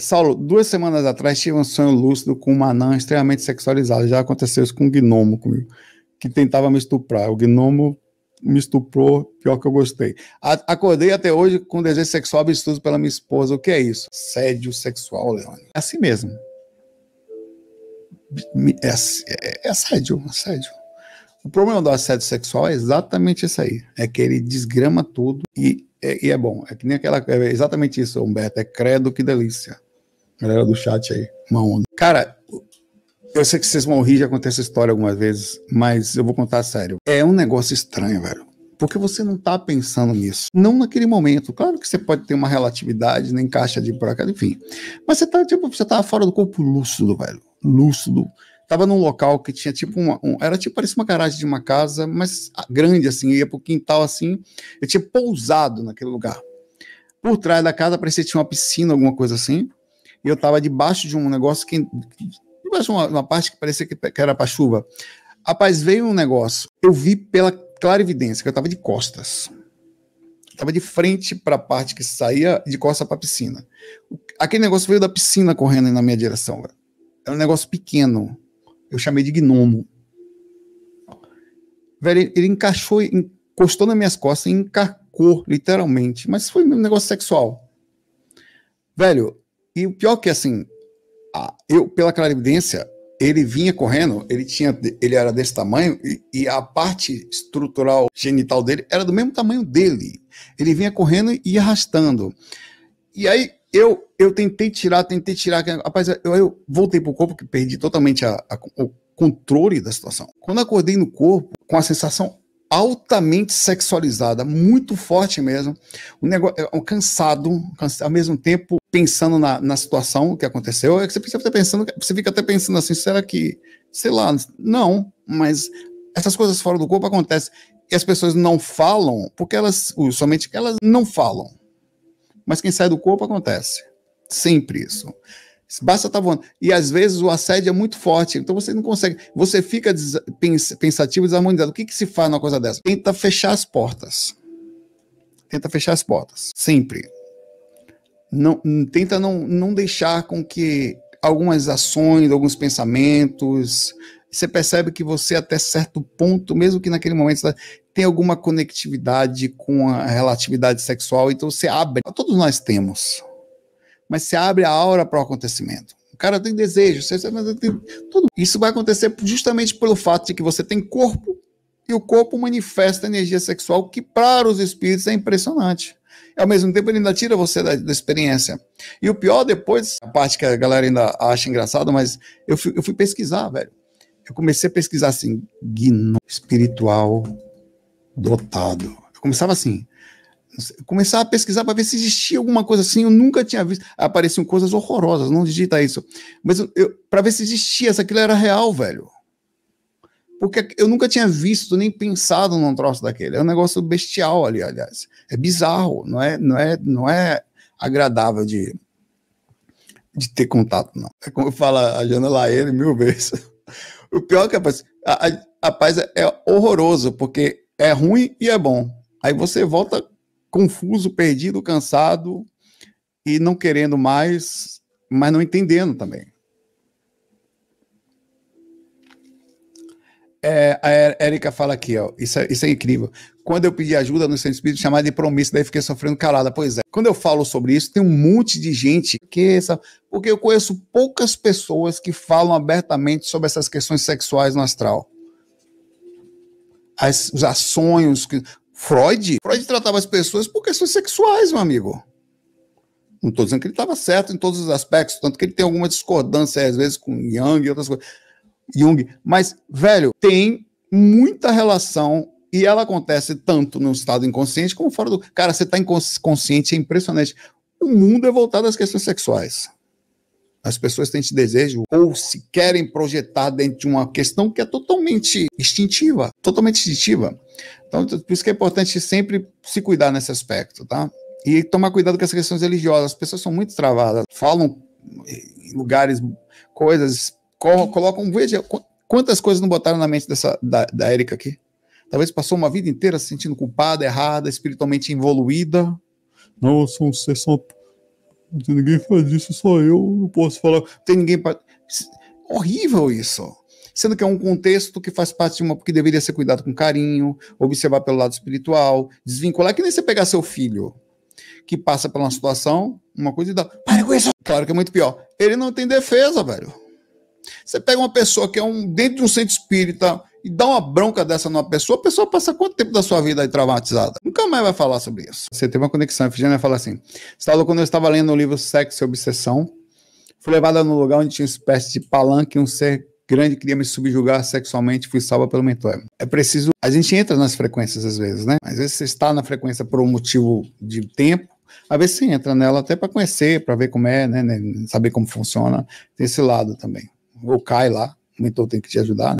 Saulo, duas semanas atrás tive um sonho lúcido com uma anã extremamente sexualizada. Já aconteceu isso com um gnomo comigo, que tentava me estuprar. O gnomo me estuprou, pior que eu gostei. acordei até hoje com desejo sexual absurdo pela minha esposa. O que é isso? Sédio sexual, Leone. É assim mesmo. É, é, é, é assédio, assédio. O problema do assédio sexual é exatamente isso aí. É que ele desgrama tudo e, é, e é bom. É que nem aquela. É exatamente isso, Humberto. É credo que delícia. Galera do chat aí, uma onda. Cara, eu sei que vocês vão rir, de acontecer essa história algumas vezes, mas eu vou contar sério. É um negócio estranho, velho. Porque você não tá pensando nisso. Não naquele momento. Claro que você pode ter uma relatividade, nem caixa de para cá, enfim. Mas você tá, tipo, você tá fora do corpo lúcido, velho. Lúcido. Tava num local que tinha tipo uma. Um, era tipo, parecia uma garagem de uma casa, mas grande assim, ia pro quintal assim. Eu tinha pousado naquele lugar. Por trás da casa parecia que tinha uma piscina, alguma coisa assim eu estava debaixo de um negócio que. debaixo de uma, uma parte que parecia que, que era para chuva. Rapaz, veio um negócio. Eu vi pela clarividência que eu estava de costas. Estava de frente para a parte que saía de costas para a piscina. Aquele negócio veio da piscina correndo na minha direção. Véio. Era é um negócio pequeno. Eu chamei de gnomo. Velho, ele encaixou, encostou nas minhas costas e encarcou, literalmente. Mas foi um negócio sexual. Velho, e o pior que assim, eu pela clarividência, ele vinha correndo, ele tinha, ele era desse tamanho e, e, a parte estrutural genital dele era do mesmo tamanho dele. Ele vinha correndo e arrastando. E aí eu eu tentei tirar, tentei tirar, rapaz, eu, eu voltei pro corpo que perdi totalmente a, a, o controle da situação. Quando acordei no corpo com a sensação altamente sexualizada, muito forte mesmo, um negócio, é, um cansado, ao mesmo tempo pensando na, na situação que aconteceu, é que você fica até pensando, você fica até pensando assim, será que, sei lá, não, mas essas coisas fora do corpo acontecem e as pessoas não falam porque elas, somente elas não falam. Mas quem sai do corpo acontece. Sempre isso. Basta estar tá voando. E às vezes o assédio é muito forte, então você não consegue. Você fica des pens pensativo, desarmonizado. O que, que se faz numa coisa dessa? Tenta fechar as portas. Tenta fechar as portas. Sempre não, tenta não, não deixar com que algumas ações, alguns pensamentos, você percebe que você até certo ponto, mesmo que naquele momento tem alguma conectividade com a relatividade sexual, então você abre, todos nós temos, mas você abre a aura para o acontecimento. O cara tem desejo, você, tem, tudo. Isso vai acontecer justamente pelo fato de que você tem corpo e o corpo manifesta energia sexual que para os espíritos é impressionante ao mesmo tempo ele ainda tira você da, da, experiência. E o pior depois, a parte que a galera ainda acha engraçada, mas eu fui, eu fui pesquisar, velho. Eu comecei a pesquisar assim, espiritual dotado. Eu começava assim, começar a pesquisar para ver se existia alguma coisa assim. Eu nunca tinha visto. Apareciam coisas horrorosas, não digita isso. Mas eu, eu para ver se existia, se aquilo era real, velho porque eu nunca tinha visto nem pensado num troço daquele. É um negócio bestial ali, aliás. É bizarro, não é, não é, não é agradável de, de ter contato, não. É como fala a Jana Laene mil vezes. O pior é que a, a, a paz é, é horroroso, porque é ruim e é bom. Aí você volta confuso, perdido, cansado e não querendo mais, mas não entendendo também. É, a er-, Érica fala aqui, ó. Isso é, isso é incrível. Quando eu pedi ajuda no centro Espírito, chamada de promissa, daí fiquei sofrendo calada. Pois é. Quando eu falo sobre isso, tem um monte de gente que sabe. porque eu conheço poucas pessoas que falam abertamente sobre essas questões sexuais no astral. As, os sonhos que Freud, Freud tratava as pessoas por questões sexuais, meu amigo. Não estou dizendo que ele estava certo em todos os aspectos, tanto que ele tem alguma discordância às vezes com Yang e outras coisas Jung, mas, velho, tem muita relação e ela acontece tanto no estado inconsciente como fora do. Cara, você está inconsciente, é impressionante. O mundo é voltado às questões sexuais. As pessoas têm esse desejo ou se querem projetar dentro de uma questão que é totalmente instintiva, totalmente instintiva. Então, por isso que é importante sempre se cuidar nesse aspecto, tá? E tomar cuidado com as questões religiosas. As pessoas são muito travadas, falam eh, em lugares coisas colocam. Veja quantas coisas não botaram na mente dessa, da, da Érica aqui. Talvez passou uma vida inteira se sentindo culpada, errada, espiritualmente involuída. Não, são sou um ser santo. Ninguém faz isso, só eu. Não posso falar. Tem ninguém. Pra... Horrível isso. Sendo que é um contexto que faz parte de uma. que deveria ser cuidado com carinho, observar pelo lado espiritual, desvincular. Que nem você pegar seu filho que passa por uma situação, uma coisa e dá. Para com isso! Claro que é muito pior. Ele não tem defesa, velho. Você pega uma pessoa que é um dentro de um centro espírita e dá uma bronca dessa numa pessoa, a pessoa passa quanto tempo da sua vida aí traumatizada? Nunca mais vai falar sobre isso. Você tem uma conexão, a Efigênia fala assim, estava tá quando eu estava lendo o livro Sexo e Obsessão, fui levada num lugar onde tinha uma espécie de palanque, um ser grande queria me subjugar sexualmente, fui salva pelo mentor. É preciso. A gente entra nas frequências às vezes, né? Às vezes você está na frequência por um motivo de tempo, às vezes você entra nela até para conhecer, para ver como é, né, né? Saber como funciona. Tem esse lado também ou cai lá, o mentor tem que te ajudar, né?